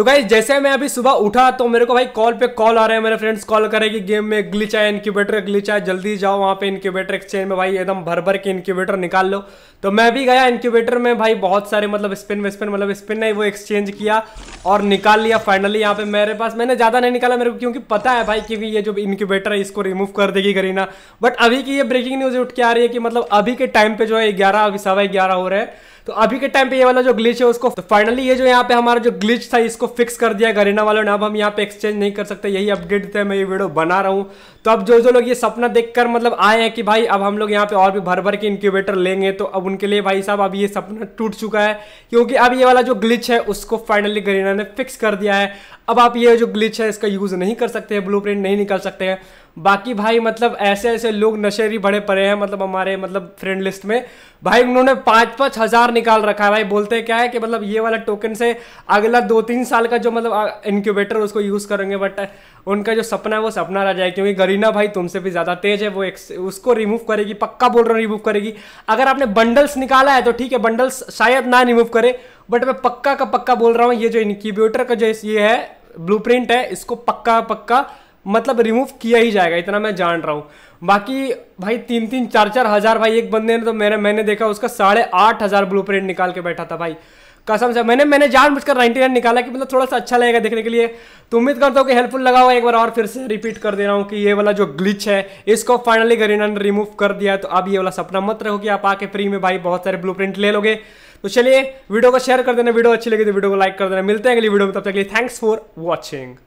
तो भाई जैसे मैं अभी सुबह उठा तो मेरे को भाई कॉल पे कॉल आ रहे हैं मेरे फ्रेंड्स कॉल करे कि गेम में ग्लिच है इनक्यूबेटर ग्लिच है जल्दी जाओ वहाँ पे इनक्यूबेटर एक्सचेंज में भाई एकदम भर भर के इनक्यूबेटर निकाल लो तो मैं भी गया इनक्यूबेटर में भाई बहुत सारे मतलब स्पिन विस्पिन मतलब स्पिन नहीं वो एक्सचेंज किया और निकाल लिया फाइनली यहाँ पे मेरे पास मैंने ज़्यादा नहीं निकाला मेरे को क्योंकि पता है भाई क्योंकि ये जो इनक्यूबेटर है इसको रिमूव कर देगी करीना बट अभी की ये ब्रेकिंग न्यूज़ उठ के आ रही है कि मतलब अभी के टाइम पे जो है ग्यारह अभी सवा ग्यारह हो रहे हैं तो अभी के टाइम पे ये वाला जो ग्लिच है उसको तो फाइनली ये जो यहाँ पे हमारा जो ग्लिच था इसको फिक्स कर दिया गरीना वालों ने अब हम यहाँ पे एक्सचेंज नहीं कर सकते यही अपडेट थे मैं ये वीडियो बना रहा हूँ तो अब जो जो लोग ये सपना देखकर मतलब आए हैं कि भाई अब हम लोग यहाँ पे और भी भर भर के इंक्यूबेटर लेंगे तो अब उनके लिए भाई साहब अब ये सपना टूट चुका है क्योंकि अब ये वाला जो ग्लिच है उसको फाइनली गरीना ने फिक्स कर दिया है अब आप ये जो ग्लिच है इसका यूज़ नहीं कर सकते हैं ब्लू नहीं निकाल सकते हैं बाकी भाई मतलब ऐसे ऐसे लोग नशेरी बड़े पड़े हैं मतलब हमारे मतलब फ्रेंड लिस्ट में भाई उन्होंने पाँच पाँच हज़ार निकाल रखा है भाई बोलते हैं क्या है कि मतलब ये वाला टोकन से अगला दो तीन साल का जो मतलब इनक्यूबेटर उसको यूज़ करेंगे बट उनका जो सपना है वो सपना रह जाए क्योंकि गरीना भाई तुमसे भी ज़्यादा तेज है वो एक, उसको रिमूव करेगी पक्का बोल रहा हूँ रिमूव करेगी अगर आपने बंडल्स निकाला है तो ठीक है बंडल्स शायद ना रिमूव करे बट मैं पक्का का पक्का बोल रहा हूँ ये जो इनक्यूबेटर का जो ये है ब्लूप्रिंट है इसको पक्का पक्का मतलब रिमूव किया ही जाएगा इतना मैं जान रहा हूँ बाकी भाई तीन तीन चार चार हज़ार भाई एक बंदे ने तो मैंने मैंने देखा उसका साढ़े आठ हज़ार ब्लू निकाल के बैठा था भाई कसम से मैंने मैंने जान बुझकर नाइनटी नाइन निकाला कि मतलब थोड़ा सा अच्छा लगेगा देखने के लिए तो उम्मीद करता हूँ कि हेल्पफुल लगा हुआ एक बार और फिर से रिपीट कर दे रहा हूँ कि ये वाला जो ग्लिच है इसको फाइनली गरीना ने रिमूव कर दिया तो अब ये वाला सपना मत रहो कि आप आके फ्री में भाई बहुत सारे ब्लू ले लोगे तो चलिए वीडियो को शेयर कर देना वीडियो अच्छी लगी तो वीडियो को लाइक कर देना मिलते हैं अगली वीडियो में तब तक के लिए थैंक्स फॉर वॉचिंग